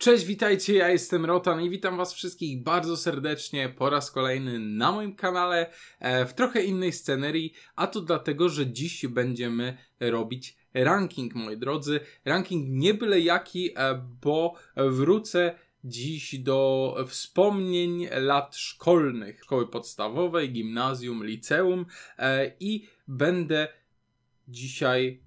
Cześć, witajcie, ja jestem Rotan i witam was wszystkich bardzo serdecznie po raz kolejny na moim kanale e, w trochę innej scenerii, a to dlatego, że dziś będziemy robić ranking, moi drodzy. Ranking nie byle jaki, e, bo wrócę dziś do wspomnień lat szkolnych, szkoły podstawowej, gimnazjum, liceum e, i będę dzisiaj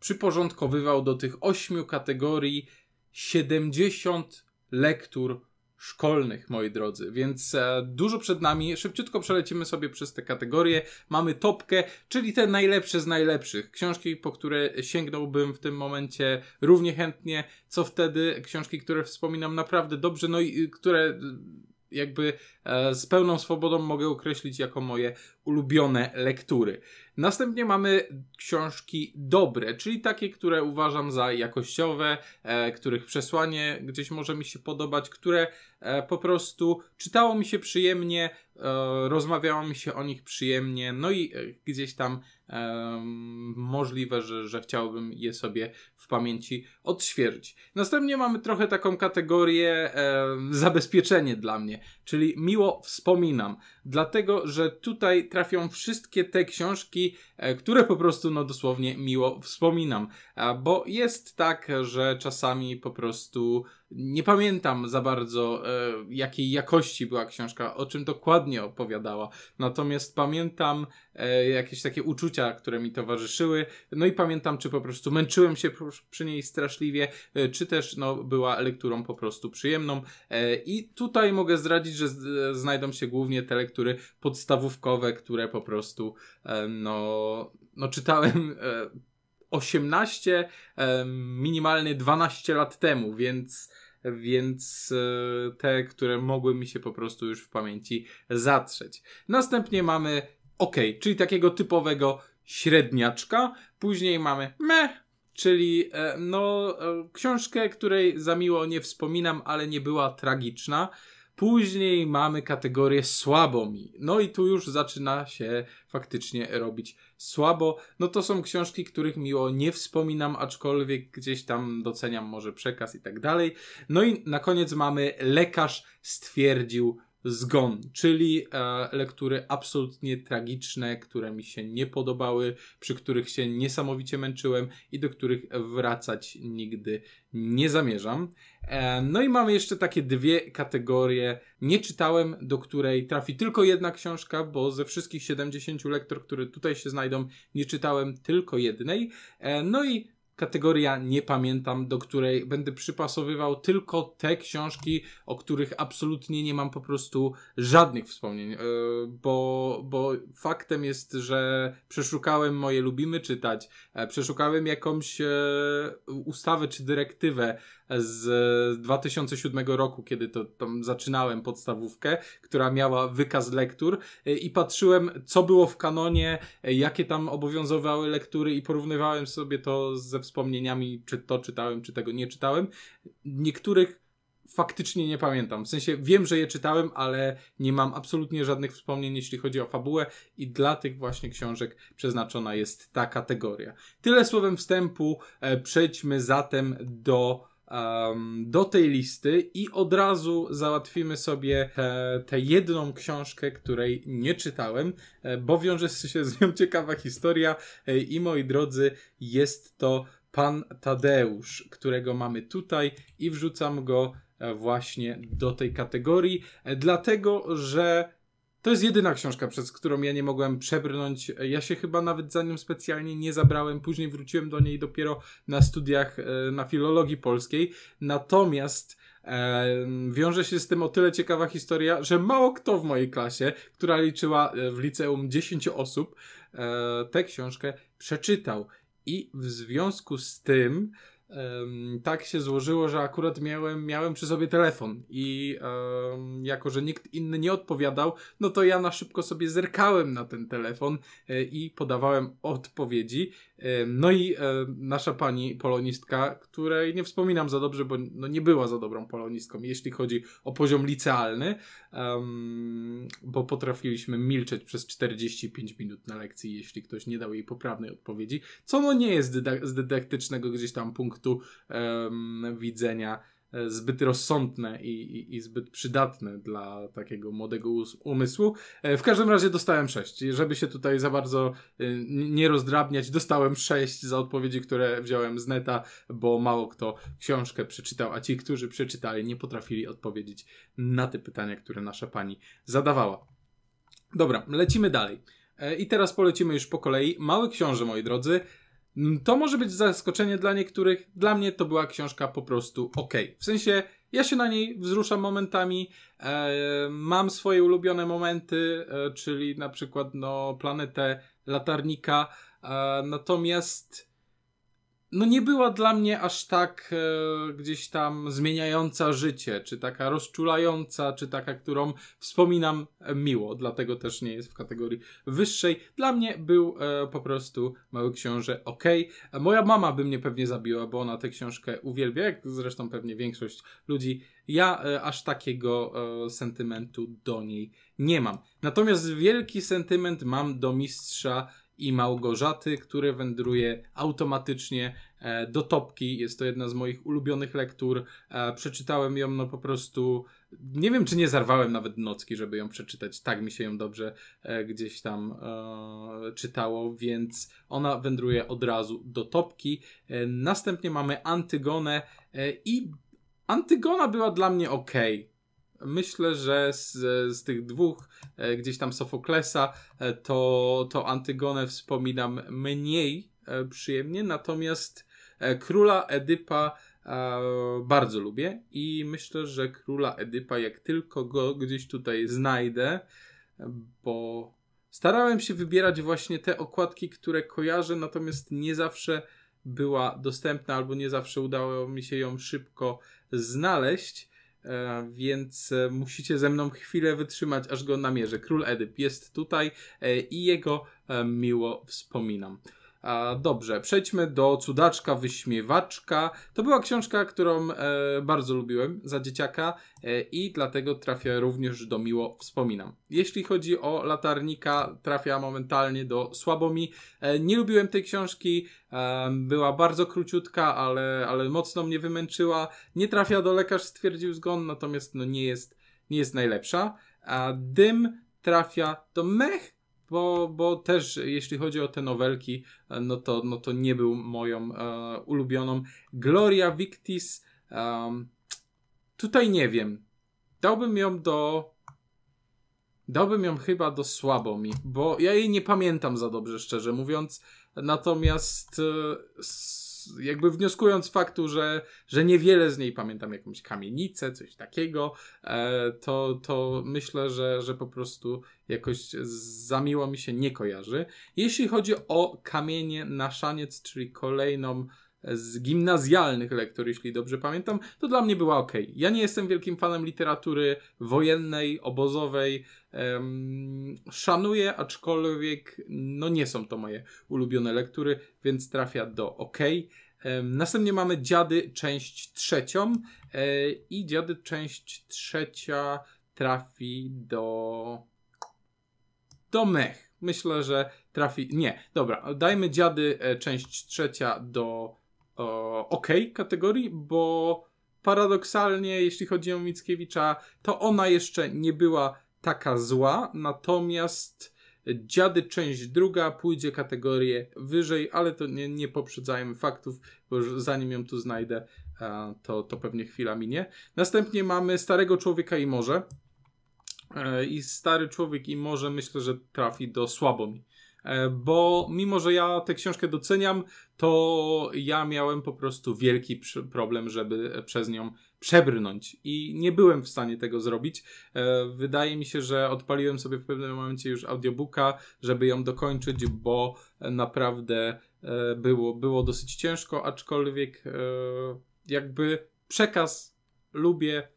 przyporządkowywał do tych ośmiu kategorii 70 lektur szkolnych, moi drodzy, więc e, dużo przed nami. Szybciutko przelecimy sobie przez te kategorie. Mamy topkę, czyli te najlepsze z najlepszych. Książki, po które sięgnąłbym w tym momencie równie chętnie, co wtedy. Książki, które wspominam naprawdę dobrze, no i y, które y, jakby e, z pełną swobodą mogę określić jako moje ulubione lektury. Następnie mamy książki dobre, czyli takie, które uważam za jakościowe, e, których przesłanie gdzieś może mi się podobać, które e, po prostu czytało mi się przyjemnie, e, rozmawiało mi się o nich przyjemnie, no i e, gdzieś tam e, możliwe, że, że chciałbym je sobie w pamięci odświeżyć. Następnie mamy trochę taką kategorię e, zabezpieczenie dla mnie, czyli miło wspominam, dlatego że tutaj trafią wszystkie te książki, e, które po prostu no dosłownie miło wspominam, bo jest tak, że czasami po prostu nie pamiętam za bardzo, e, jakiej jakości była książka, o czym dokładnie opowiadała. Natomiast pamiętam e, jakieś takie uczucia, które mi towarzyszyły. No i pamiętam, czy po prostu męczyłem się przy niej straszliwie, e, czy też no, była lekturą po prostu przyjemną. I tutaj mogę zdradzić, że znajdą się głównie te lektury podstawówkowe, które po prostu no, no czytałem 18, minimalnie 12 lat temu, więc, więc e, te, które mogły mi się po prostu już w pamięci zatrzeć. Następnie mamy OK, czyli takiego typowego średniaczka. Później mamy me, czyli e, no, e, książkę, której za miło nie wspominam, ale nie była tragiczna. Później mamy kategorię słabo mi. No i tu już zaczyna się faktycznie robić słabo. No to są książki, których miło nie wspominam, aczkolwiek gdzieś tam doceniam może przekaz i tak dalej. No i na koniec mamy Lekarz stwierdził Zgon, czyli e, lektury absolutnie tragiczne, które mi się nie podobały, przy których się niesamowicie męczyłem i do których wracać nigdy nie zamierzam. E, no i mamy jeszcze takie dwie kategorie. Nie czytałem, do której trafi tylko jedna książka, bo ze wszystkich 70 lektorów, które tutaj się znajdą, nie czytałem tylko jednej. E, no i kategoria nie pamiętam, do której będę przypasowywał tylko te książki, o których absolutnie nie mam po prostu żadnych wspomnień, e, bo, bo faktem jest, że przeszukałem moje lubimy czytać, e, przeszukałem jakąś e, ustawę czy dyrektywę, z 2007 roku, kiedy to tam zaczynałem podstawówkę, która miała wykaz lektur e, i patrzyłem, co było w kanonie, e, jakie tam obowiązywały lektury i porównywałem sobie to ze wspomnieniami, czy to czytałem, czy tego nie czytałem. Niektórych faktycznie nie pamiętam. W sensie wiem, że je czytałem, ale nie mam absolutnie żadnych wspomnień, jeśli chodzi o fabułę, i dla tych właśnie książek przeznaczona jest ta kategoria. Tyle słowem wstępu. E, przejdźmy zatem do um, do tej listy i od razu załatwimy sobie e, tę jedną książkę, której nie czytałem, e, bo wiąże się z nią ciekawa historia e, i moi drodzy, jest to Pan Tadeusz, którego mamy tutaj i wrzucam go właśnie do tej kategorii, dlatego że to jest jedyna książka, przez którą ja nie mogłem przebrnąć. Ja się chyba nawet za nią specjalnie nie zabrałem. Później wróciłem do niej dopiero na studiach e, na filologii polskiej. Natomiast e, Wiąże się z tym o tyle ciekawa historia, że mało kto w mojej klasie, która liczyła e, w liceum 10 osób, tę książkę przeczytał. I w związku z tym Um, tak się złożyło, że akurat miałem, miałem przy sobie telefon i um, jako, że nikt inny nie odpowiadał, no to ja na szybko sobie zerkałem na ten telefon e, i podawałem odpowiedzi. E, no i e, nasza pani polonistka, której nie wspominam za dobrze, bo no nie była za dobrą polonistką, jeśli chodzi o poziom licealny, bo potrafiliśmy milczeć przez 45 minut na lekcji, jeśli ktoś nie dał jej poprawnej odpowiedzi, co no nie jest z dydaktycznego gdzieś tam punktu widzenia E, zbyt rozsądne i, i, i, zbyt przydatne dla takiego młodego umysłu. E, w każdym razie dostałem 6. Żeby się tutaj za bardzo e, nie rozdrabniać, dostałem 6 za odpowiedzi, które wziąłem z neta, bo mało kto książkę przeczytał, a ci, którzy przeczytali, nie potrafili odpowiedzieć na te pytania, które nasza pani zadawała. Dobra, lecimy dalej. I teraz polecimy już po kolei. Mały książę, moi drodzy. Mm, to może być zaskoczenie dla niektórych. Dla mnie to była książka po prostu ok. W sensie ja się na niej wzruszam momentami. E, mam swoje ulubione momenty, e, czyli na przykład no, planetę latarnika. E, natomiast no nie była dla mnie aż tak e, gdzieś tam zmieniająca życie, czy taka rozczulająca, czy taka, którą wspominam e, miło, dlatego też nie jest w kategorii wyższej. Dla mnie był e, po prostu Mały Książę ok. Moja mama by mnie pewnie zabiła, bo ona tę książkę uwielbia, jak zresztą pewnie większość ludzi. Ja e, aż takiego e, sentymentu do niej nie mam. Natomiast wielki sentyment mam do mistrza i Małgorzaty, które wędruje automatycznie e, do topki. Jest to jedna z moich ulubionych lektur. E, przeczytałem ją no po prostu. Nie wiem, czy nie zarwałem nawet nocki, żeby ją przeczytać. Tak mi się ją dobrze e, gdzieś tam czytało, więc ona wędruje od razu do topki. Następnie mamy Antygonę i Antygona była dla mnie ok. Myślę, że z, z tych dwóch, e, gdzieś tam Sofoklesa, e, to, to Antygonę wspominam mniej e, przyjemnie, natomiast króla Edypa bardzo lubię i myślę, że króla Edypa, jak tylko go gdzieś tutaj znajdę, bo starałem się wybierać właśnie te okładki, które kojarzę, natomiast nie zawsze była dostępna albo nie zawsze udało mi się ją szybko znaleźć E, więc e, musicie ze mną chwilę wytrzymać, aż go namierzę. Król Edyp jest tutaj e, i jego miło wspominam dobrze, przejdźmy do Cudaczka Wyśmiewaczka. To była książka, którą e, bardzo lubiłem za dzieciaka e, i dlatego trafia również do Miło Wspominam. Jeśli chodzi o Latarnika, trafia momentalnie do Słabomi. E, nie lubiłem tej książki, e, była bardzo króciutka, ale, ale mocno mnie wymęczyła. Nie trafia do Lekarz stwierdził zgon, natomiast no, nie, jest, nie jest najlepsza. A Dym trafia do Mech, bo, bo też jeśli chodzi o te nowelki, e, no to, no to nie był moją e, ulubioną. Gloria Victis, tutaj nie wiem. Dałbym ją do. Dałbym ją chyba do słabo mi, bo ja jej nie pamiętam za dobrze, szczerze mówiąc. Natomiast. E, s, jakby wnioskując z faktu, że, że niewiele z niej pamiętam, jakąś kamienicę, coś takiego, e, to, to myślę, że, że po prostu jakoś miło mi się nie kojarzy. Jeśli chodzi o kamienie na szaniec, czyli kolejną z gimnazjalnych lektur, jeśli dobrze pamiętam, to dla mnie była ok. Ja nie jestem wielkim fanem literatury wojennej, obozowej. Um, szanuję, aczkolwiek no nie są to moje ulubione lektury, więc trafia do ok. Um, następnie mamy Dziady, część trzecią. E, I Dziady, część trzecia trafi do. do mech. Myślę, że trafi. Nie, dobra, dajmy dziady, e, część trzecia do E, ok kategorii, bo paradoksalnie, jeśli chodzi o Mickiewicza, to ona jeszcze nie była taka zła, natomiast Dziady część druga pójdzie kategorię wyżej, ale to nie, nie poprzedzajmy faktów, bo zanim ją tu znajdę, e, to, to pewnie chwila minie. Następnie mamy Starego Człowieka i Morze. E, I Stary Człowiek i Morze myślę, że trafi do Słabomi. E, bo mimo, że ja tę książkę doceniam, to ja miałem po prostu wielki problem, żeby przez nią przebrnąć i nie byłem w stanie tego zrobić. E, wydaje mi się, że odpaliłem sobie w pewnym momencie już audiobooka, żeby ją dokończyć, bo naprawdę e, było, było dosyć ciężko, aczkolwiek jakby przekaz lubię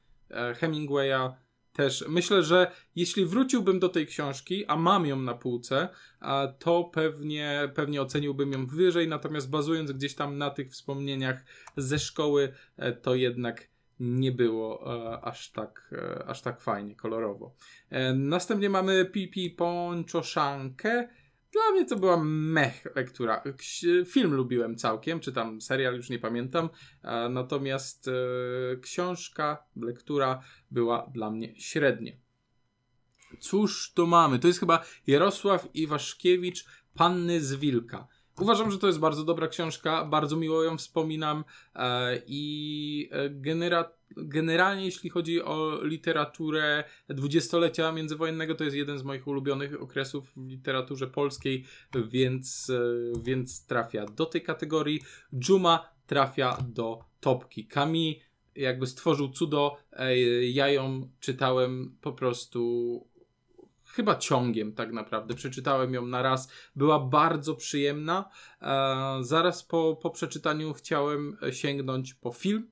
Hemingwaya też myślę, że jeśli wróciłbym do tej książki, a mam ją na półce, to pewnie, pewnie oceniłbym ją wyżej, natomiast bazując gdzieś tam na tych wspomnieniach ze szkoły, e, to jednak nie było e, aż, tak, e, aż tak fajnie, kolorowo. następnie mamy Pipi Ponczoszankę. Dla mnie to była mech lektura. E, film lubiłem całkiem, czy tam serial, już nie pamiętam. E, natomiast e, książka, lektura była dla mnie średnie. Cóż to mamy? To jest chyba Jarosław Iwaszkiewicz, Panny z Wilka. Uważam, że to jest bardzo dobra książka, bardzo miło ją wspominam i generat generalnie jeśli chodzi o literaturę dwudziestolecia międzywojennego, to jest jeden z moich ulubionych okresów w literaturze polskiej, więc, e, więc trafia do tej kategorii. Dżuma trafia do topki. Kami jakby stworzył cudo, e, ja ją czytałem po prostu chyba ciągiem tak naprawdę. Przeczytałem ją na raz. Była bardzo przyjemna. E, zaraz po, po przeczytaniu chciałem sięgnąć po film,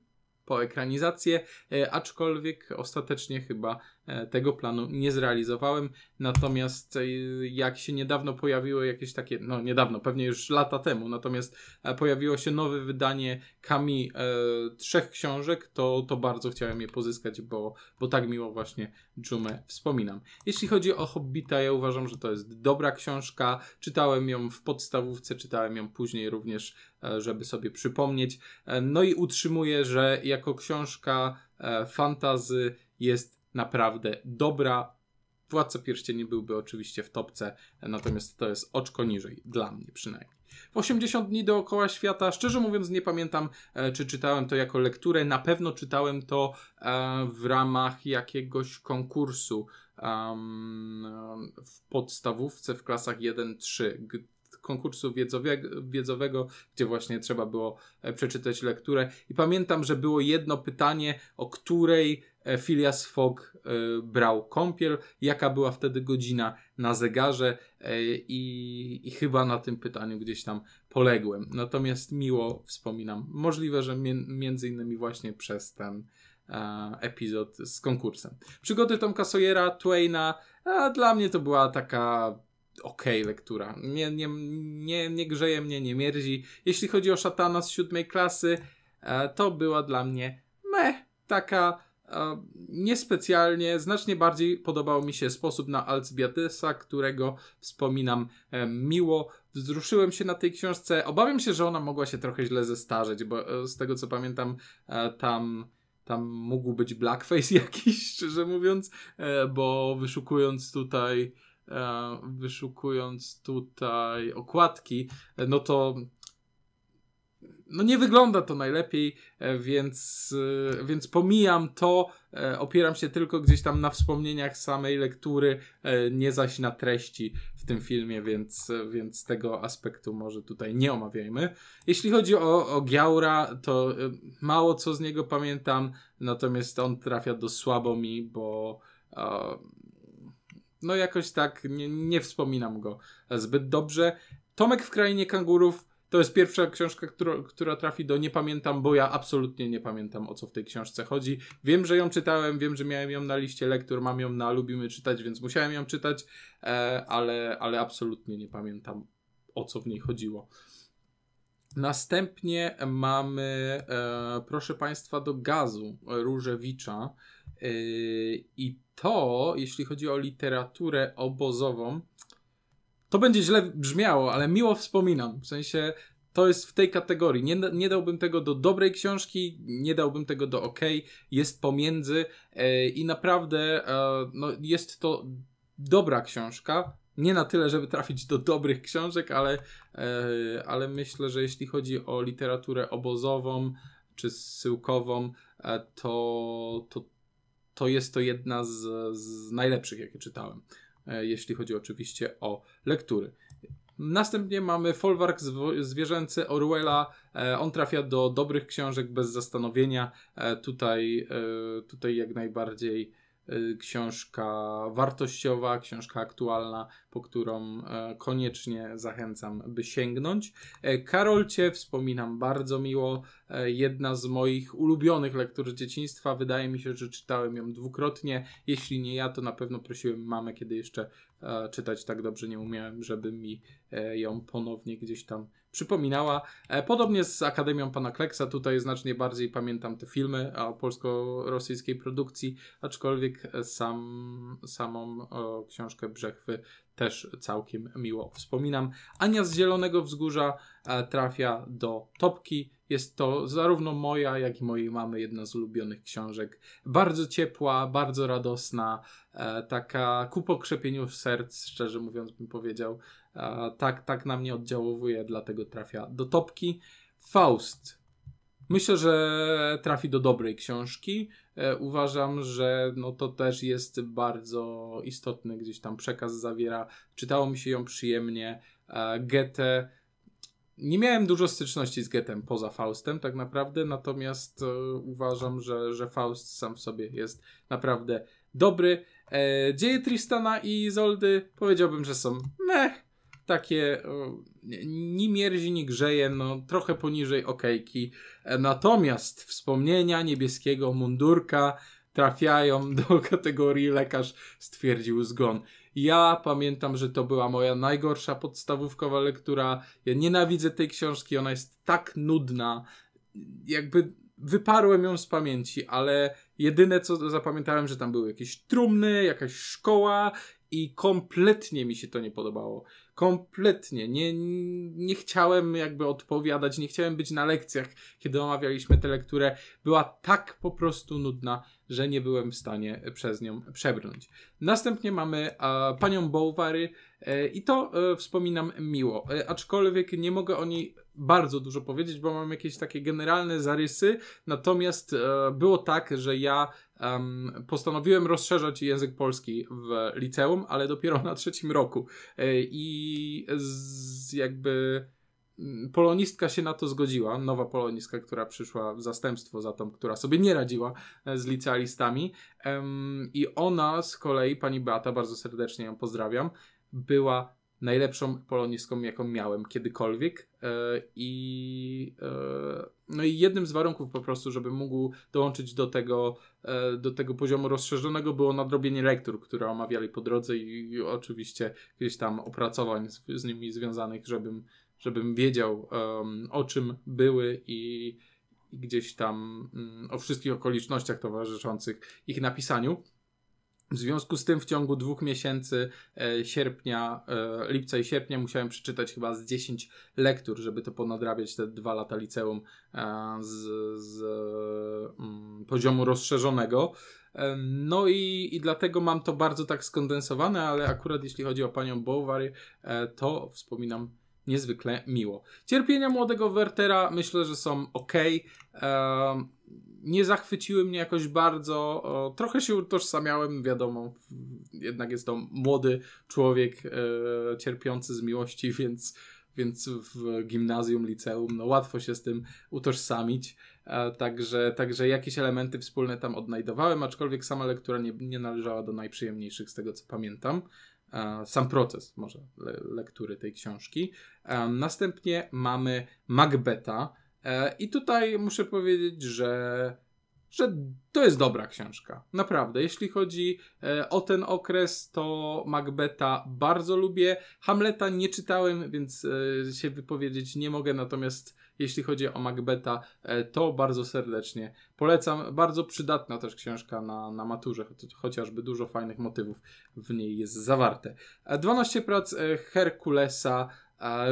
po ekranizację, e, aczkolwiek ostatecznie chyba E, tego planu nie zrealizowałem. Natomiast e, jak się niedawno pojawiło jakieś takie, no niedawno, pewnie już lata temu, natomiast e, pojawiło się nowe wydanie Kami e, trzech książek, to, to bardzo chciałem je pozyskać, bo, bo tak miło właśnie Dżumę wspominam. Jeśli chodzi o Hobbita, ja uważam, że to jest dobra książka. Czytałem ją w podstawówce, czytałem ją później również, żeby sobie przypomnieć. No i utrzymuję, że jako książka fantazy jest naprawdę dobra. Władca Pierścieni byłby oczywiście w topce, natomiast to jest oczko niżej, dla mnie przynajmniej. 80 dni dookoła świata, szczerze mówiąc, nie pamiętam, e, czy czytałem to jako lekturę. Na pewno czytałem to e, w ramach jakiegoś konkursu w podstawówce w klasach 1-3 konkursu wiedzowego, gdzie właśnie trzeba było e, przeczytać lekturę. I pamiętam, że było jedno pytanie, o której Phileas e, Fogg e, brał kąpiel, jaka była wtedy godzina na zegarze i, i, chyba na tym pytaniu gdzieś tam poległem. Natomiast miło wspominam. Możliwe, że między innymi właśnie przez ten epizod z konkursem. Przygody Tomka Sawyera, Twaina, a dla mnie to była taka okej okay lektura. Nie, nie, nie, nie grzeje mnie, nie mierdzi. Jeśli chodzi o szatana z siódmej klasy, e, to była dla mnie meh, taka e, niespecjalnie, znacznie bardziej podobał mi się sposób na Alcbiatysa, którego wspominam e, miło. Wzruszyłem się na tej książce. Obawiam się, że ona mogła się trochę źle zestarzeć, bo z tego co pamiętam, tam tam mógł być blackface jakiś, szczerze mówiąc, bo wyszukując tutaj E, wyszukując tutaj okładki, e, no to no nie wygląda to najlepiej, e, więc, więc pomijam to. Opieram się tylko gdzieś tam na wspomnieniach samej lektury, nie zaś na treści w tym filmie, więc, więc tego aspektu może tutaj nie omawiajmy. Jeśli chodzi o, o Giaura, to mało co z niego pamiętam, natomiast on trafia do słabo mi, bo no jakoś tak nie, nie wspominam go zbyt dobrze. Tomek w Krainie Kangurów to jest pierwsza książka, która, która, trafi do Nie pamiętam, bo ja absolutnie nie pamiętam o co w tej książce chodzi. Wiem, że ją czytałem, wiem, że miałem ją na liście lektur, mam ją na Lubimy czytać, więc musiałem ją czytać, e, ale, ale absolutnie nie pamiętam o co w niej chodziło. Następnie mamy, e, proszę Państwa, do gazu e, Różewicza. Yy, I to, jeśli chodzi o literaturę obozową, to będzie źle brzmiało, ale miło wspominam. W sensie to jest w tej kategorii. Nie, nie dałbym tego do dobrej książki, nie dałbym tego do ok, jest pomiędzy yy, i naprawdę e, no, jest to dobra książka. Nie na tyle, żeby trafić do dobrych książek, ale, e, ale myślę, że jeśli chodzi o literaturę obozową czy zsyłkową, e, to, to to jest to jedna z, z najlepszych, jakie czytałem, e, jeśli chodzi oczywiście o lektury. Następnie mamy Folwark Zwierzęcy Orwella. E, on trafia do dobrych książek bez zastanowienia. E, tutaj, tutaj jak najbardziej Y, książka wartościowa, książka aktualna, po którą e, koniecznie zachęcam, by sięgnąć. E, Karolcie wspominam bardzo miło, e, jedna z moich ulubionych lektur z dzieciństwa. Wydaje mi się, że czytałem ją dwukrotnie. Jeśli nie ja, to na pewno prosiłem mamę, kiedy jeszcze czytać tak dobrze nie umiałem, żeby mi ją ponownie gdzieś tam przypominała. E, podobnie z Akademią Pana Kleksa, tutaj znacznie bardziej pamiętam te filmy o polsko-rosyjskiej produkcji, aczkolwiek sam, samą książkę Brzechwy też całkiem miło wspominam. Ania z Zielonego Wzgórza e, trafia do topki. Jest to zarówno moja, jak i mojej mamy jedna z ulubionych książek. Bardzo ciepła, bardzo radosna, e, taka ku pokrzepieniu serc, szczerze mówiąc, bym powiedział. E, tak, tak na mnie oddziałowuje, dlatego trafia do topki. Faust. Myślę, że trafi do dobrej książki. E, uważam, że no to też jest bardzo istotny gdzieś tam przekaz zawiera. Czytało mi się ją przyjemnie. E, Goethe nie miałem dużo styczności z Getem poza Faustem, tak naprawdę, natomiast e, uważam, że, że Faust sam w sobie jest naprawdę dobry. E, dzieje Tristana i Izoldy powiedziałbym, że są meh, takie e, ni mierzi, ni grzeje, no trochę poniżej okejki. E, natomiast wspomnienia niebieskiego mundurka trafiają do kategorii lekarz stwierdził zgon. Ja pamiętam, że to była moja najgorsza podstawówkowa lektura. Ja nienawidzę tej książki, ona jest tak nudna. Jakby wyparłem ją z pamięci, ale jedyne co zapamiętałem, że tam były jakieś trumny, jakaś szkoła i kompletnie mi się to nie podobało. Kompletnie. Nie, nie chciałem jakby odpowiadać, nie chciałem być na lekcjach, kiedy omawialiśmy tę lekturę. Była tak po prostu nudna, że nie byłem w stanie przez nią przebrnąć. Następnie mamy a, e, panią Bowary e, i to e, wspominam miło, e, aczkolwiek nie mogę o niej bardzo dużo powiedzieć, bo mam jakieś takie generalne zarysy, natomiast e, było tak, że ja Um, postanowiłem rozszerzać język polski w liceum, ale dopiero na trzecim roku. E, I z, jakby polonistka się na to zgodziła, nowa polonistka, która przyszła w zastępstwo za tą, która sobie nie radziła e, z licealistami. I ona z kolei, pani Beata, bardzo serdecznie ją pozdrawiam, była najlepszą poloniską, jaką miałem kiedykolwiek. E, I, e, no i jednym z warunków po prostu, żebym mógł dołączyć do tego, e, do tego poziomu rozszerzonego, było nadrobienie lektur, które omawiali po drodze i, i oczywiście gdzieś tam opracowań z, z, nimi związanych, żebym, żebym wiedział um, o czym były i, i gdzieś tam um, o wszystkich okolicznościach towarzyszących ich napisaniu. W związku z tym w ciągu dwóch miesięcy e, sierpnia, e, lipca i sierpnia musiałem przeczytać chyba z 10 lektur, żeby to ponadrabiać te dwa lata liceum e, z, z mm, poziomu rozszerzonego. E, no i, i dlatego mam to bardzo tak skondensowane, ale akurat jeśli chodzi o panią Bowary, e, to wspominam niezwykle miło. Cierpienia młodego Wertera myślę, że są ok nie zachwyciły mnie jakoś bardzo. O, trochę się utożsamiałem, wiadomo, jednak jest to młody człowiek e, cierpiący z miłości, więc, więc w gimnazjum, liceum, no łatwo się z tym utożsamić. E, także, także jakieś elementy wspólne tam odnajdowałem, aczkolwiek sama lektura nie, nie należała do najprzyjemniejszych z tego, co pamiętam e, sam proces może le lektury tej książki. E, następnie mamy Macbeta, E, I tutaj muszę powiedzieć, że, że to jest dobra książka. Naprawdę. Jeśli chodzi e, o ten okres, to Macbeta bardzo lubię. Hamleta nie czytałem, więc e, się wypowiedzieć nie mogę. Natomiast jeśli chodzi o Macbeta, to bardzo serdecznie polecam. Bardzo przydatna też książka na, na maturze, chociażby dużo fajnych motywów w niej jest zawarte. 12 prac Herkulesa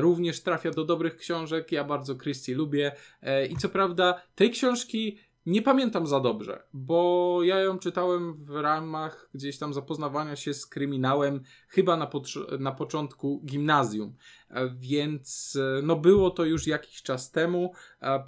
Również trafia do dobrych książek. Ja bardzo Christie lubię. E, I co prawda, tej książki nie pamiętam za dobrze, bo ja ją czytałem w ramach gdzieś tam zapoznawania się z kryminałem, chyba na, na początku gimnazjum. E, więc e, no było to już jakiś czas temu.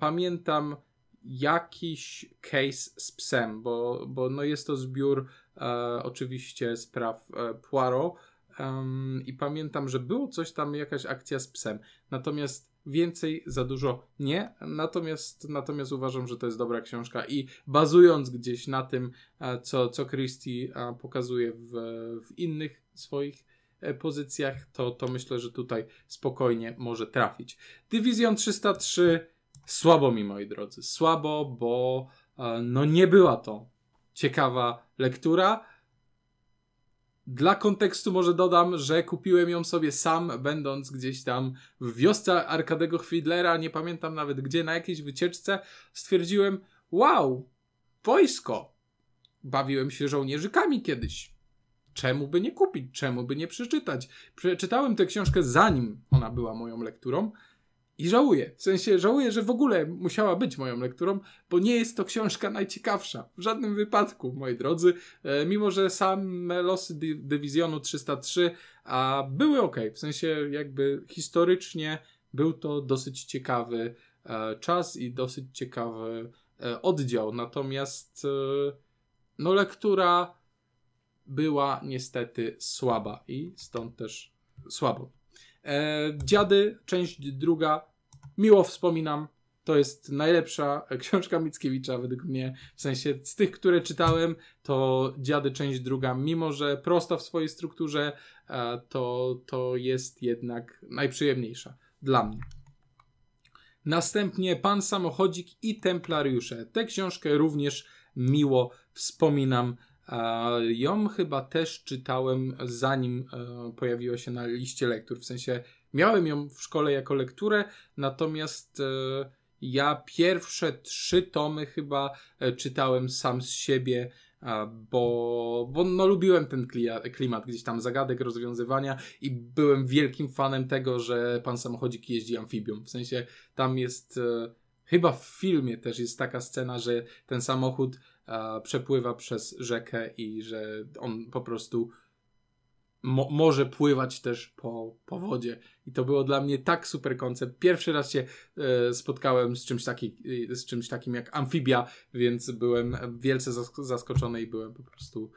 Pamiętam jakiś case z psem, bo, bo no jest to zbiór e, oczywiście spraw e, Poirot, um, i pamiętam, że było coś tam, jakaś akcja z psem. Natomiast więcej za dużo nie. Natomiast, natomiast uważam, że to jest dobra książka i bazując gdzieś na tym, e, co, co Christie e, pokazuje w, w innych swoich e, pozycjach, to, to myślę, że tutaj spokojnie może trafić. Dywizjon 303 słabo mi, moi drodzy. Słabo, bo no nie była to ciekawa lektura dla kontekstu może dodam, że kupiłem ją sobie sam, będąc gdzieś tam w wiosce Arkadego Fiedlera, nie pamiętam nawet gdzie, na jakiejś wycieczce. Stwierdziłem, wow, wojsko. Bawiłem się żołnierzykami kiedyś. Czemu by nie kupić? Czemu by nie przeczytać? Przeczytałem tę książkę zanim ona była moją lekturą. I żałuję, w sensie żałuję, że w ogóle musiała być moją lekturą, bo nie jest to książka najciekawsza w żadnym wypadku, moi drodzy. E, mimo, że same losy dy, Dywizjonu 303 a, były ok, w sensie jakby historycznie był to dosyć ciekawy e, czas i dosyć ciekawy e, oddział. Natomiast e, no, lektura była niestety słaba i stąd też słabo. E, Dziady, część druga. Miło wspominam. To jest najlepsza książka Mickiewicza według mnie. W sensie z tych, które czytałem, to Dziady, część druga, mimo że prosta w swojej strukturze, e, to, to jest jednak najprzyjemniejsza dla mnie. Następnie Pan Samochodzik i Templariusze. Tę książkę również miło wspominam. Ją chyba też czytałem zanim e, pojawiła się na liście lektur. W sensie miałem ją w szkole jako lekturę, natomiast e, ja pierwsze trzy tomy chyba e, czytałem sam z siebie bo, bo no, lubiłem ten klimat gdzieś tam zagadek, rozwiązywania i byłem wielkim fanem tego, że pan samochodzik jeździ amfibią. W sensie tam jest Chyba w filmie też jest taka scena, że ten samochód przepływa przez rzekę i że on po prostu mo może pływać też po, po wodzie. I to było dla mnie tak super koncept. Pierwszy raz się e, spotkałem z czymś, taki, e, z czymś takim jak amfibia, więc byłem wielce zask zaskoczony i byłem po prostu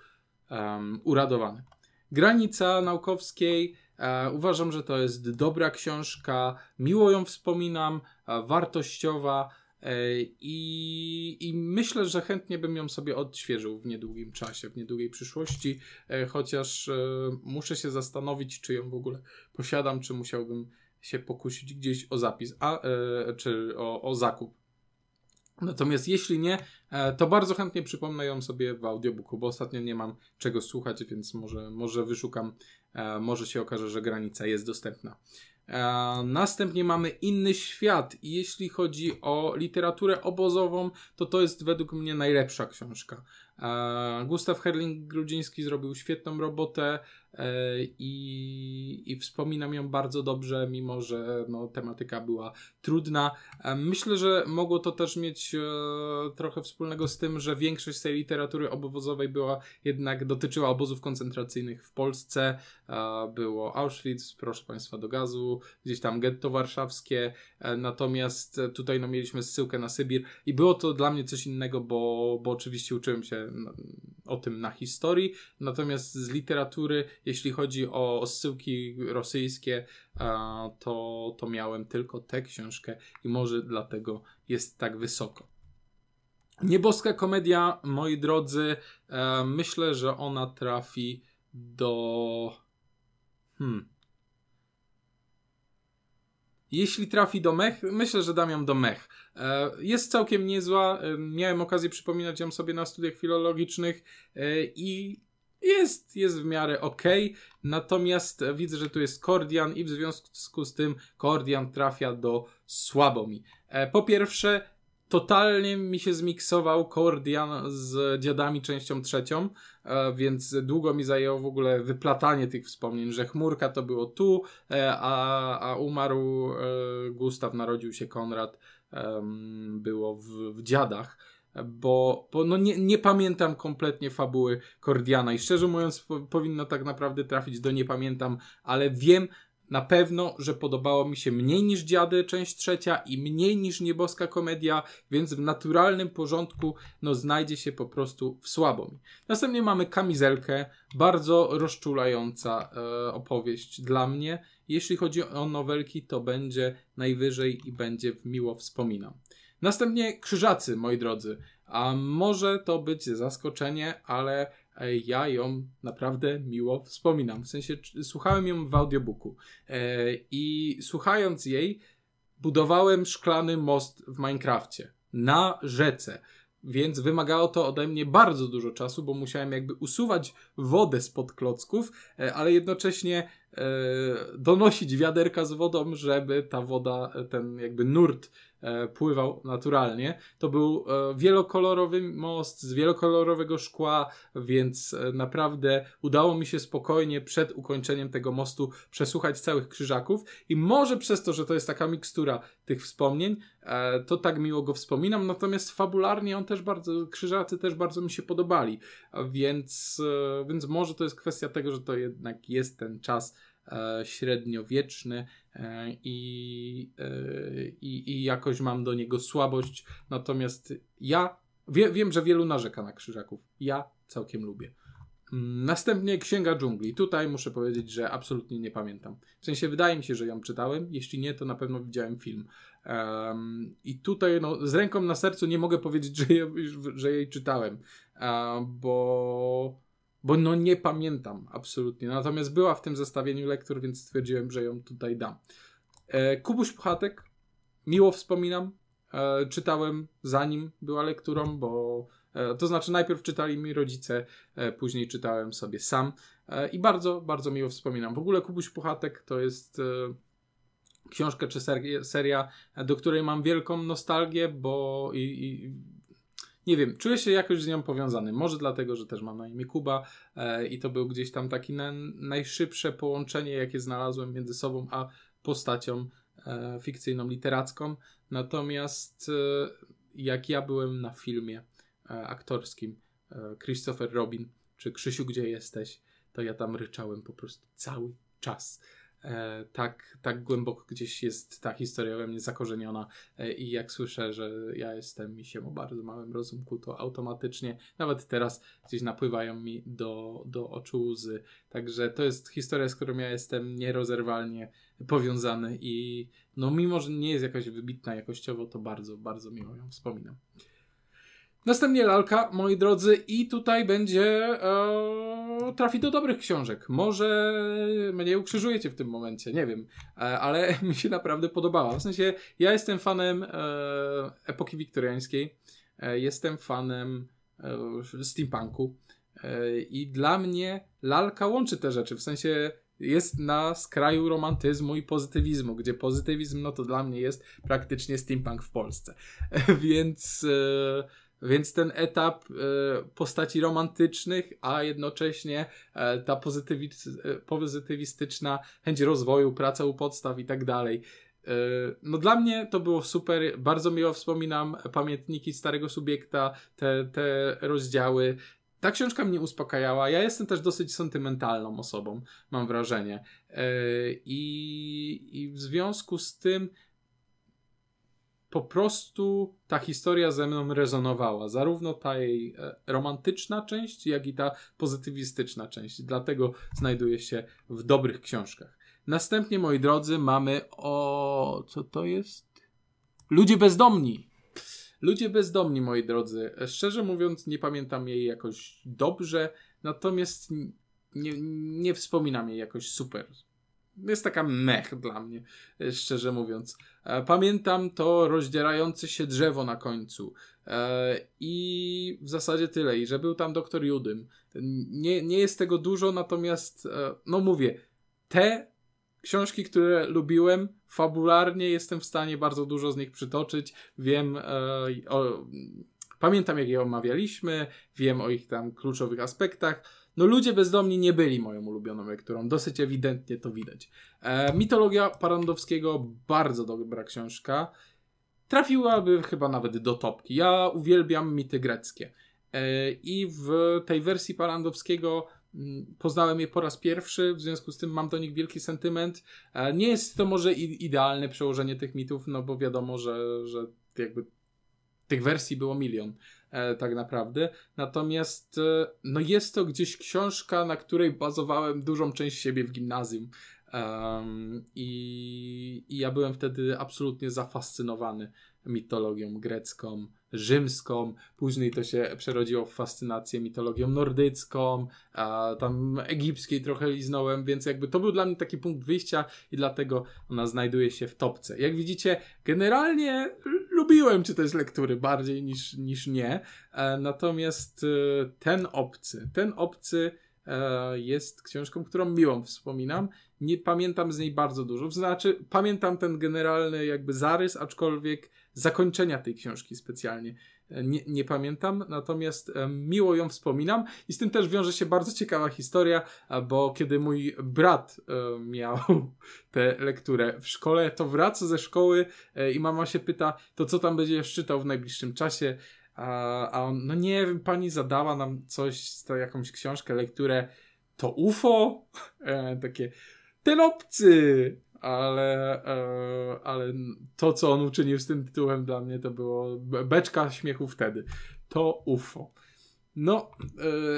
um, uradowany. Granica naukowskiej E, uważam, że to jest dobra książka, miło ją wspominam, e, wartościowa e, i, i, myślę, że chętnie bym ją sobie odświeżył w niedługim czasie, w niedługiej przyszłości, chociaż muszę się zastanowić, czy ją w ogóle posiadam, czy musiałbym się pokusić gdzieś o zapis, a, czy o, o zakup. Natomiast jeśli nie, e, to bardzo chętnie przypomnę ją sobie w audiobooku, bo ostatnio nie mam czego słuchać, więc może, może wyszukam, e, może się okaże, że granica jest dostępna. E, następnie mamy Inny Świat i jeśli chodzi o literaturę obozową, to to jest według mnie najlepsza książka. Gustaw Herling Grudziński zrobił świetną robotę, E, I, i wspominam ją bardzo dobrze, mimo że no, tematyka była trudna. E, myślę, że mogło to też mieć e, trochę wspólnego z tym, że większość z tej literatury obozowej była jednak dotyczyła obozów koncentracyjnych w Polsce. Było Auschwitz, proszę Państwa, do gazu, gdzieś tam getto warszawskie. Natomiast tutaj no, mieliśmy zsyłkę na Sybir i było to dla mnie coś innego, bo, bo oczywiście uczyłem się mm, o tym na historii. Natomiast z literatury jeśli chodzi o, zsyłki rosyjskie, to, to miałem tylko tę książkę i może dlatego jest tak wysoko. Nieboska komedia, moi drodzy, e, myślę, że ona trafi do. Hmm. Jeśli trafi do mech, myślę, że dam ją do mech. E, jest całkiem niezła. E, miałem okazję przypominać ją sobie na studiach filologicznych i jest, jest w miarę ok. Natomiast widzę, że tu jest Kordian i w związku z tym Kordian trafia do Słabomi. E, po pierwsze, totalnie mi się zmiksował Kordian z Dziadami częścią trzecią, e, więc długo mi zajęło w ogóle wyplatanie tych wspomnień, że Chmurka to było tu, e, a, a umarł Gustaw, narodził się Konrad, było w, w Dziadach bo, bo no nie, nie pamiętam kompletnie fabuły Kordiana i szczerze mówiąc po, powinno tak naprawdę trafić do nie pamiętam, ale wiem na pewno, że podobało mi się mniej niż Dziady, część trzecia i mniej niż Nieboska Komedia, więc w naturalnym porządku no znajdzie się po prostu w słabą. Następnie mamy Kamizelkę, bardzo rozczulająca e, opowieść dla mnie. Jeśli chodzi o nowelki, to będzie najwyżej i będzie miło wspominam. Następnie Krzyżacy, moi drodzy. A może to być zaskoczenie, ale e, ja ją naprawdę miło wspominam. W sensie słuchałem ją w audiobooku e, i słuchając jej budowałem szklany most w Minecrafcie na rzece. Więc wymagało to ode mnie bardzo dużo czasu, bo musiałem jakby usuwać wodę spod klocków, e, ale jednocześnie E, donosić wiaderka z wodą, żeby ta woda, ten jakby nurt e, pływał naturalnie. To był e, wielokolorowy most z wielokolorowego szkła, więc naprawdę udało mi się spokojnie przed ukończeniem tego mostu przesłuchać całych krzyżaków i może przez to, że to jest taka mikstura tych wspomnień, to tak miło go wspominam, natomiast fabularnie on też bardzo, krzyżacy też bardzo mi się podobali, więc, więc może to jest kwestia tego, że to jednak jest ten czas E, średniowieczny e, i, e, i, i jakoś mam do niego słabość. Natomiast ja wie, wiem, że wielu narzeka na krzyżaków. Ja całkiem lubię. Mm, następnie Księga Dżungli. Tutaj muszę powiedzieć, że absolutnie nie pamiętam. W sensie wydaje mi się, że ją czytałem. Jeśli nie, to na pewno widziałem film. Um, I tutaj no, z ręką na sercu nie mogę powiedzieć, że, je, że jej czytałem, um, bo bo no nie pamiętam absolutnie. Natomiast była w tym zestawieniu lektur, więc stwierdziłem, że ją tutaj dam. E, Kubuś Puchatek, miło wspominam, e, czytałem zanim była lekturą, bo e, to znaczy najpierw czytali mi rodzice, później czytałem sobie sam i bardzo, bardzo miło wspominam. W ogóle Kubuś Puchatek to jest książka czy seria, do której mam wielką nostalgię, bo i, i nie wiem, czuję się jakoś z nią powiązany. Może dlatego, że też mam na imię Kuba e, i to był gdzieś tam takie na, najszybsze połączenie, jakie znalazłem między sobą a postacią e, fikcyjną, literacką. Natomiast e, jak ja byłem na filmie e, aktorskim e, Christopher Robin czy Krzysiu, gdzie jesteś, to ja tam ryczałem po prostu cały czas. E, tak, tak głęboko gdzieś jest ta historia we mnie zakorzeniona e, i jak słyszę, że ja jestem się o bardzo małym rozumku, to automatycznie nawet teraz gdzieś napływają mi do, do oczu łzy. Także to jest historia, z którą ja jestem nierozerwalnie powiązany i no mimo, że nie jest jakaś wybitna jakościowo, to bardzo, bardzo miło ją wspominam. Następnie lalka, moi drodzy, i tutaj będzie... E, trafi do dobrych książek. Może mnie ukrzyżujecie w tym momencie, nie wiem, e, ale mi się naprawdę podobała. W sensie ja jestem fanem e, epoki wiktoriańskiej, e, jestem fanem steampunku i dla mnie lalka łączy te rzeczy, w sensie jest na skraju romantyzmu i pozytywizmu, gdzie pozytywizm, no to dla mnie jest praktycznie steampunk w Polsce. Więc więc ten etap e, postaci romantycznych, a jednocześnie e, ta e, pozytywistyczna chęć rozwoju, praca u podstaw i tak dalej. No dla mnie to było super, bardzo miło wspominam pamiętniki starego subiekta, te, te rozdziały. Ta książka mnie uspokajała. Ja jestem też dosyć sentymentalną osobą, mam wrażenie. I, i w związku z tym po prostu ta historia ze mną rezonowała. Zarówno ta jej e, romantyczna część, jak i ta pozytywistyczna część. Dlatego znajduje się w dobrych książkach. Następnie, moi drodzy, mamy o. Co to jest? Ludzie bezdomni. Ludzie bezdomni, moi drodzy. Szczerze mówiąc, nie pamiętam jej jakoś dobrze, natomiast nie, nie wspominam jej jakoś super jest taka mech dla mnie, e, szczerze mówiąc. E, pamiętam to rozdzierające się drzewo na końcu. E, I w zasadzie tyle, i że był tam doktor Judym. Nie, nie jest tego dużo, natomiast, no mówię, te książki, które lubiłem, fabularnie jestem w stanie bardzo dużo z nich przytoczyć. Wiem o, Pamiętam, jak je omawialiśmy, wiem o ich tam kluczowych aspektach no ludzie bezdomni nie byli moją ulubioną lekturą, dosyć ewidentnie to widać. E, mitologia Parandowskiego, bardzo dobra książka. Trafiłaby chyba nawet do topki. Ja uwielbiam mity greckie. E, I w tej wersji Parandowskiego mm, Poznałem je po raz pierwszy, w związku z tym mam do nich wielki sentyment. E, nie jest to może idealne przełożenie tych mitów, no bo wiadomo, że, że jakby tych wersji było milion. E, tak naprawdę. Natomiast e, no jest to gdzieś książka, na której bazowałem dużą część siebie w gimnazjum. Um, i, I ja byłem wtedy absolutnie zafascynowany mitologią grecką, rzymską, później to się przerodziło w fascynację mitologią nordycką, a tam egipskiej trochę liznąłem, więc jakby to był dla mnie taki punkt wyjścia i dlatego ona znajduje się w topce. Jak widzicie, generalnie lubiłem czytać lektury bardziej niż, niż nie, e, natomiast e, ten obcy, ten obcy e, jest książką, którą miłą wspominam. Nie pamiętam z niej bardzo dużo, znaczy pamiętam ten generalny jakby zarys, aczkolwiek zakończenia tej książki specjalnie e, nie, nie pamiętam, natomiast e, miło ją wspominam i z tym też wiąże się bardzo ciekawa historia, e, bo kiedy mój brat miał tę lekturę w szkole, to wraca ze szkoły i mama się pyta, to co tam będziesz czytał w najbliższym czasie? A, on, no nie wiem, pani zadała nam coś, to jakąś książkę, lekturę, to UFO, takie ten obcy, ale, e, ale to, co on uczynił z tym tytułem dla mnie, to było beczka śmiechu wtedy. To UFO. No, e,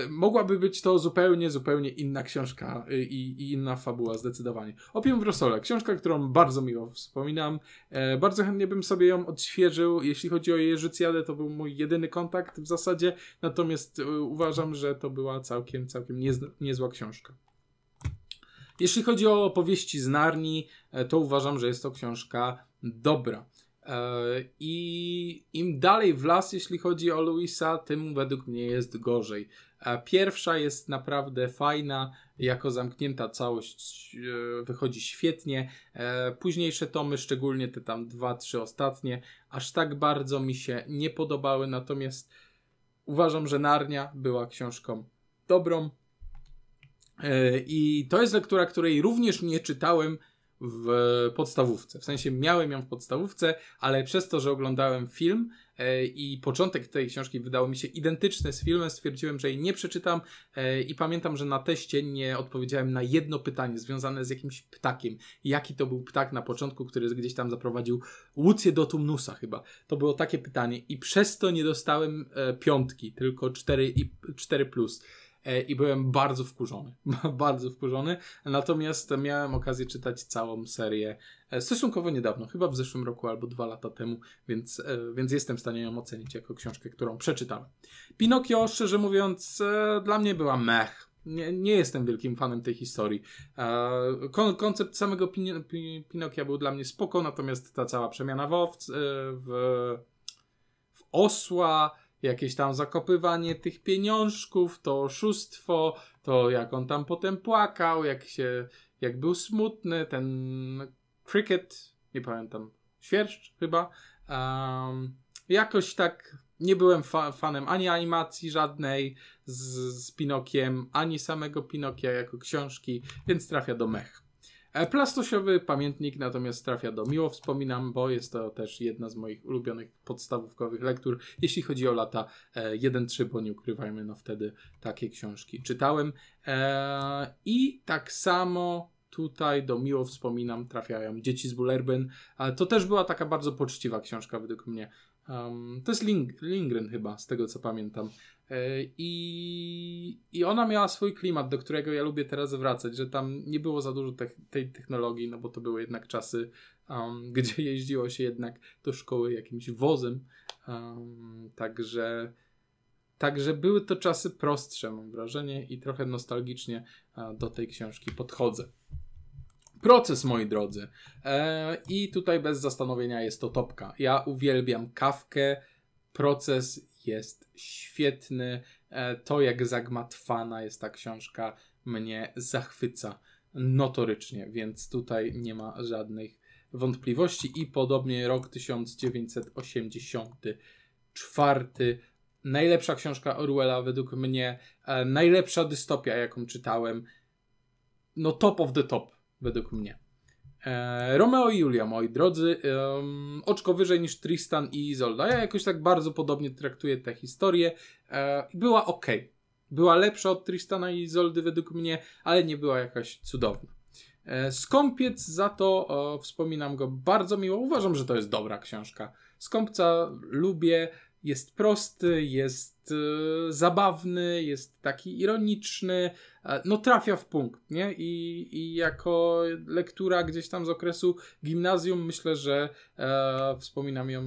mogłaby być to zupełnie, zupełnie inna książka e, i, i inna fabuła, zdecydowanie. Opium w Rosole, książka, którą bardzo miło wspominam. bardzo chętnie bym sobie ją odświeżył. Jeśli chodzi o Jerzycjadę, to był mój jedyny kontakt w zasadzie, natomiast uważam, że to była całkiem, całkiem niezła książka. Jeśli chodzi o opowieści z Narni, e, to uważam, że jest to książka dobra. E, I im dalej w las, jeśli chodzi o Luisa, tym według mnie jest gorzej. E, pierwsza jest naprawdę fajna, jako zamknięta całość wychodzi świetnie. Późniejsze tomy, szczególnie te tam dwa, trzy ostatnie, aż tak bardzo mi się nie podobały, natomiast uważam, że Narnia była książką dobrą, E, I to jest lektura, której również nie czytałem w podstawówce. W sensie miałem ją w podstawówce, ale przez to, że oglądałem film e, i początek tej książki wydało mi się identyczny z filmem, stwierdziłem, że jej nie przeczytam e, i pamiętam, że na teście nie odpowiedziałem na jedno pytanie związane z jakimś ptakiem. Jaki to był ptak na początku, który gdzieś tam zaprowadził Łucję do Tumnusa chyba. To było takie pytanie i przez to nie dostałem piątki, tylko 4, i 4+. Plus. E, i byłem bardzo wkurzony, bardzo wkurzony. Natomiast miałem okazję czytać całą serię e, stosunkowo niedawno, chyba w zeszłym roku albo dwa lata temu, więc, e, więc jestem w stanie ją ocenić jako książkę, którą przeczytałem. Pinokio, szczerze mówiąc, dla mnie była mech. Nie, nie, jestem wielkim fanem tej historii. Kon koncept samego Pin Pin Pinokia był dla mnie spoko, natomiast ta cała przemiana w, owc, w, w osła, jakieś tam zakopywanie tych pieniążków, to oszustwo, to jak on tam potem płakał, jak się, jak był smutny, ten cricket, nie pamiętam, świerszcz chyba. Um, jakoś tak nie byłem fa fanem ani animacji żadnej z, z Pinokiem, ani samego Pinokia jako książki, więc trafia do mech. E, Plastusiowy pamiętnik natomiast trafia do Miło Wspominam, bo jest to też jedna z moich ulubionych podstawówkowych lektur, jeśli chodzi o lata 1-3, e, bo nie ukrywajmy, no wtedy takie książki czytałem. E, I tak samo tutaj do Miło Wspominam trafiają Dzieci z Bullerbyn. To też była taka bardzo poczciwa książka według mnie Um, to jest Ling Lingren chyba, z tego co pamiętam. E, I, I ona miała swój klimat, do którego ja lubię teraz wracać, że tam nie było za dużo te tej technologii, no bo to były jednak czasy, um, gdzie jeździło się jednak do szkoły jakimś wozem. Um, także, także były to czasy prostsze, mam wrażenie, i trochę nostalgicznie e, do tej książki podchodzę proces, moi drodzy. E, I tutaj bez zastanowienia jest to topka. Ja uwielbiam kawkę. Proces jest świetny. E, to, jak zagmatwana jest ta książka, mnie zachwyca notorycznie, więc tutaj nie ma żadnych wątpliwości. I podobnie rok 1984. Najlepsza książka Orwella według mnie, e, najlepsza dystopia, jaką czytałem. No, top of the top według mnie. E, Romeo i Julia, moi drodzy, oczko wyżej niż Tristan i Izolda. Ja jakoś tak bardzo podobnie traktuję tę historię. E, była ok. Była lepsza od Tristana i Izoldy według mnie, ale nie była jakaś cudowna. E, Skąpiec za to wspominam go bardzo miło. Uważam, że to jest dobra książka. Skąpca lubię jest prosty, jest e, zabawny, jest taki ironiczny, e, no trafia w punkt, nie? I, I, jako lektura gdzieś tam z okresu gimnazjum myślę, że e, wspominam ją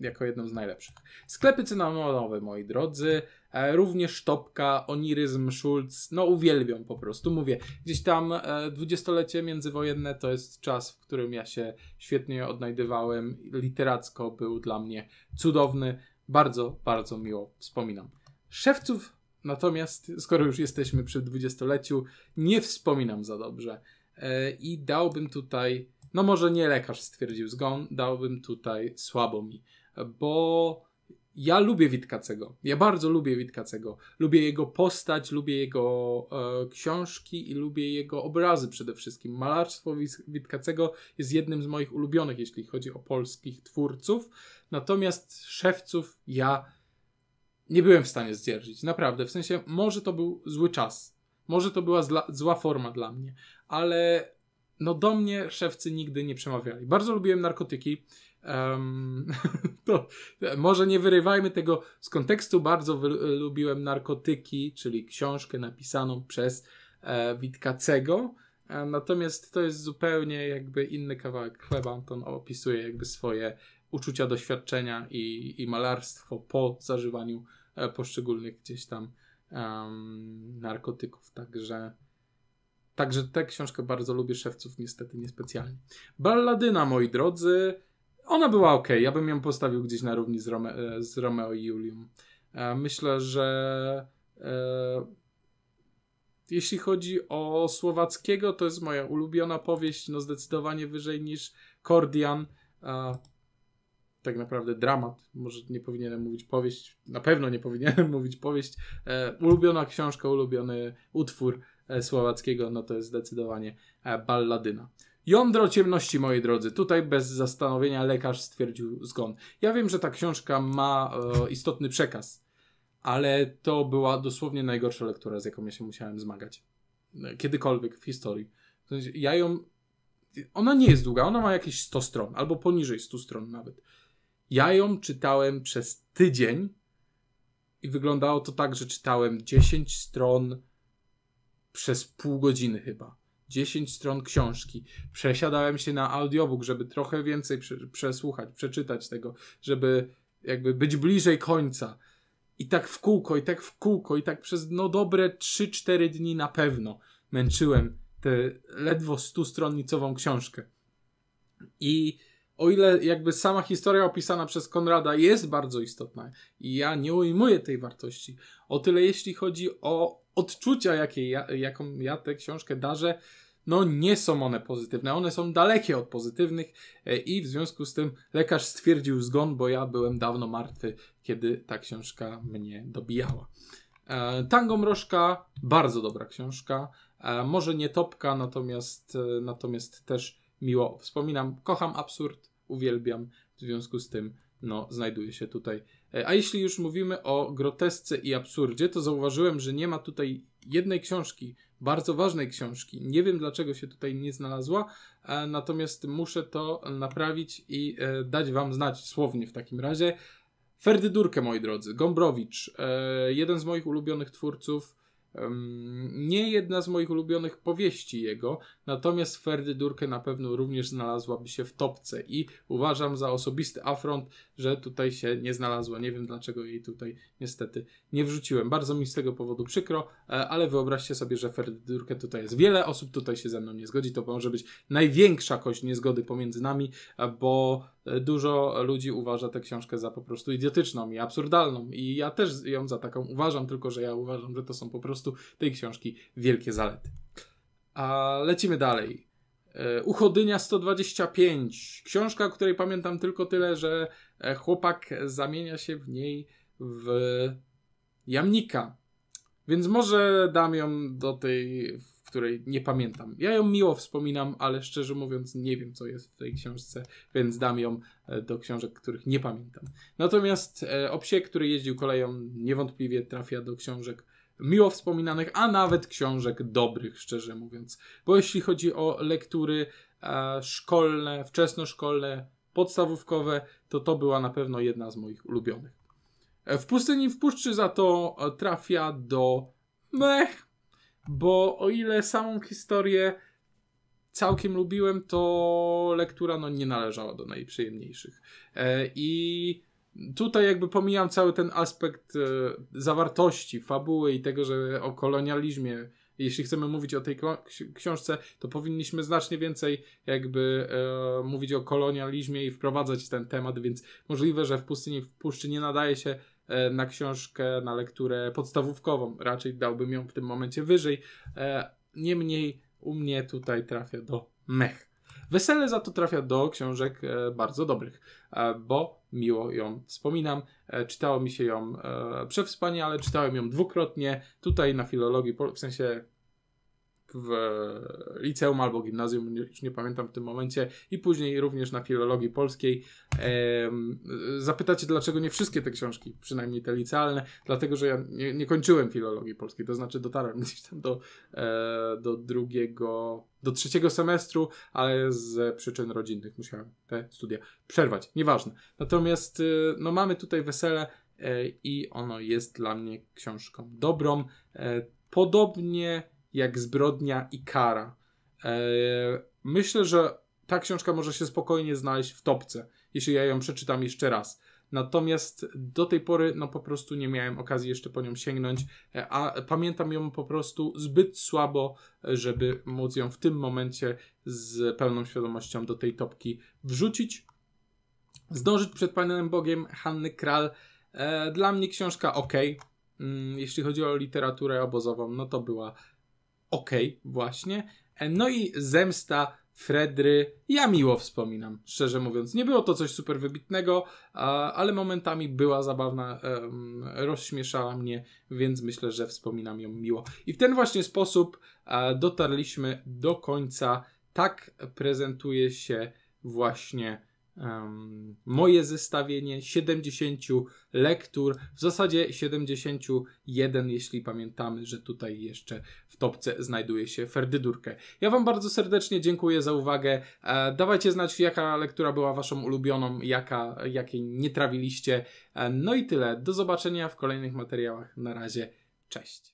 jako jedną z najlepszych. Sklepy cynamonowe, moi drodzy, e, również Topka, Oniryzm, Schulz, no uwielbiam po prostu, mówię, gdzieś tam e, dwudziestolecie międzywojenne to jest czas, w którym ja się świetnie odnajdywałem, literacko był dla mnie cudowny, bardzo, bardzo miło wspominam. Szewców natomiast, skoro już jesteśmy przy dwudziestoleciu, nie wspominam za dobrze. E, I dałbym tutaj, no może nie lekarz stwierdził zgon, dałbym tutaj słabo mi, bo ja lubię Witkacego. Ja bardzo lubię Witkacego. Lubię jego postać, lubię jego e, książki i lubię jego obrazy przede wszystkim. Malarstwo Witkacego jest jednym z moich ulubionych, jeśli chodzi o polskich twórców. Natomiast szewców ja nie byłem w stanie zdzierżyć. Naprawdę. W sensie, może to był zły czas. Może to była zla, zła forma dla mnie. Ale no do mnie szewcy nigdy nie przemawiali. Bardzo lubiłem narkotyki. Um, to może nie wyrywajmy tego z kontekstu. Bardzo wy- lubiłem narkotyki, czyli książkę napisaną przez e, Witkacego. E, natomiast to jest zupełnie jakby inny kawałek chleba. On opisuje jakby swoje uczucia, doświadczenia i, i malarstwo po zażywaniu e, poszczególnych gdzieś tam um, narkotyków. Także. Także tę książkę bardzo lubię, szewców niestety niespecjalnie. Balladyna, moi drodzy, ona była ok, ja bym ją postawił gdzieś na równi z, Rome, e, z Romeo i Julią. E, myślę, że e, jeśli chodzi o słowackiego, to jest moja ulubiona powieść, no zdecydowanie wyżej niż Kordian. E, tak naprawdę dramat, może nie powinienem mówić powieść, na pewno nie powinienem mówić powieść. E, ulubiona książka, ulubiony utwór e, słowackiego, no to jest zdecydowanie balladyna. Jądro ciemności, moi drodzy. Tutaj bez zastanowienia lekarz stwierdził zgon. Ja wiem, że ta książka ma e, istotny przekaz, ale to była dosłownie najgorsza lektura, z jaką ja się musiałem zmagać. E, kiedykolwiek w historii. Ja ją. Ona nie jest długa, ona ma jakieś 100 stron, albo poniżej 100 stron nawet. Ja ją czytałem przez tydzień i wyglądało to tak, że czytałem 10 stron przez pół godziny chyba. 10 stron książki. Przesiadałem się na audiobook, żeby trochę więcej przesłuchać, przeczytać tego, żeby jakby być bliżej końca. I tak w kółko, i tak w kółko, i tak przez no dobre 3-4 dni na pewno męczyłem tę ledwo 100-stronnicową książkę. I o ile jakby sama historia opisana przez Konrada jest bardzo istotna i ja nie ujmuję tej wartości, o tyle jeśli chodzi o odczucia, jakie ja, jaką ja tę książkę darzę, no nie są one pozytywne. One są dalekie od pozytywnych e, i w związku z tym lekarz stwierdził zgon, bo ja byłem dawno martwy, kiedy ta książka mnie dobijała. E, Tango Mrożka, bardzo dobra książka. E, może nie topka, natomiast, natomiast też miło wspominam. Kocham absurd, uwielbiam. W związku z tym no, znajduje się tutaj. A jeśli już mówimy o grotesce i absurdzie, to zauważyłem, że nie ma tutaj jednej książki, bardzo ważnej książki. Nie wiem dlaczego się tutaj nie znalazła, e, natomiast muszę to naprawić i e, dać Wam znać słownie w takim razie. Ferdy Durkę, moi drodzy, Gombrowicz, e, jeden z moich ulubionych twórców, nie jedna z moich ulubionych powieści jego, natomiast Ferdy Durkę na pewno również znalazłaby się w topce i uważam za osobisty afront, że tutaj się nie znalazła. Nie wiem dlaczego jej tutaj niestety nie wrzuciłem. Bardzo mi z tego powodu przykro, e, ale wyobraźcie sobie, że Ferdy Durkę tutaj jest wiele osób, tutaj się ze mną nie zgodzi. To może być największa kość niezgody pomiędzy nami, e, bo E, dużo ludzi uważa tę książkę za po prostu idiotyczną i absurdalną. I ja też ją za taką uważam, tylko że ja uważam, że to są po prostu tej książki wielkie zalety. A lecimy dalej. E, Uchodynia 125. Książka, o której pamiętam tylko tyle, że e, chłopak zamienia się w niej w jamnika. Więc może dam ją do tej której nie pamiętam. Ja ją miło wspominam, ale szczerze mówiąc nie wiem, co jest w tej książce, więc dam ją e, do książek, których nie pamiętam. Natomiast e, o psie, który jeździł koleją, niewątpliwie trafia do książek miło wspominanych, a nawet książek dobrych, szczerze mówiąc. Bo jeśli chodzi o lektury e, szkolne, wczesnoszkolne, podstawówkowe, to to była na pewno jedna z moich ulubionych. W pustyni w puszczy za to trafia do mech bo o ile samą historię całkiem lubiłem, to lektura no, nie należała do najprzyjemniejszych. E, I tutaj jakby pomijam cały ten aspekt e, zawartości, fabuły i tego, że o kolonializmie jeśli chcemy mówić o tej książce, to powinniśmy znacznie więcej jakby e, mówić o kolonializmie i wprowadzać ten temat, więc możliwe, że w pustyni w puszczy nie nadaje się E, na książkę, na lekturę podstawówkową. Raczej dałbym ją w tym momencie wyżej. E, niemniej u mnie tutaj trafia do mech. Wesele za to trafia do książek e, bardzo dobrych, bo miło ją wspominam. Czytało mi się ją przewspaniale, czytałem ją dwukrotnie. Tutaj na filologii, w sensie w liceum albo gimnazjum, już nie pamiętam w tym momencie, i później również na filologii polskiej. Zapytacie, dlaczego nie wszystkie te książki, przynajmniej te licealne, dlatego że ja nie, nie kończyłem filologii polskiej, to znaczy dotarłem gdzieś tam do, e, do drugiego, do trzeciego semestru, ale z przyczyn rodzinnych musiałem te studia przerwać, nieważne. Natomiast y, no, mamy tutaj wesele e, i ono jest dla mnie książką dobrą. E, podobnie jak zbrodnia i kara. E, myślę, że ta książka może się spokojnie znaleźć w topce, jeśli ja ją przeczytam jeszcze raz. Natomiast do tej pory, no po prostu nie miałem okazji jeszcze po nią sięgnąć, e, a pamiętam ją po prostu zbyt słabo, żeby móc ją w tym momencie z pełną świadomością do tej topki wrzucić. Zdążyć przed Panem Bogiem Hanny Kral. E, dla mnie książka ok. Mm, jeśli chodzi o literaturę obozową, no to była Okej, okay, właśnie. E, no i zemsta Fredry. Ja miło wspominam, szczerze mówiąc. Nie było to coś super wybitnego, ale momentami była zabawna, rozśmieszała mnie, więc myślę, że wspominam ją miło. I w ten właśnie sposób dotarliśmy do końca. Tak prezentuje się właśnie um, moje zestawienie 70 lektur, w zasadzie 71, jeśli pamiętamy, że tutaj jeszcze w topce znajduje się Ferdydurkę. Ja Wam bardzo serdecznie dziękuję za uwagę. E, dawajcie znać, jaka lektura była Waszą ulubioną, jaka, jakiej nie trawiliście. E, no i tyle. Do zobaczenia w kolejnych materiałach. Na razie. Cześć.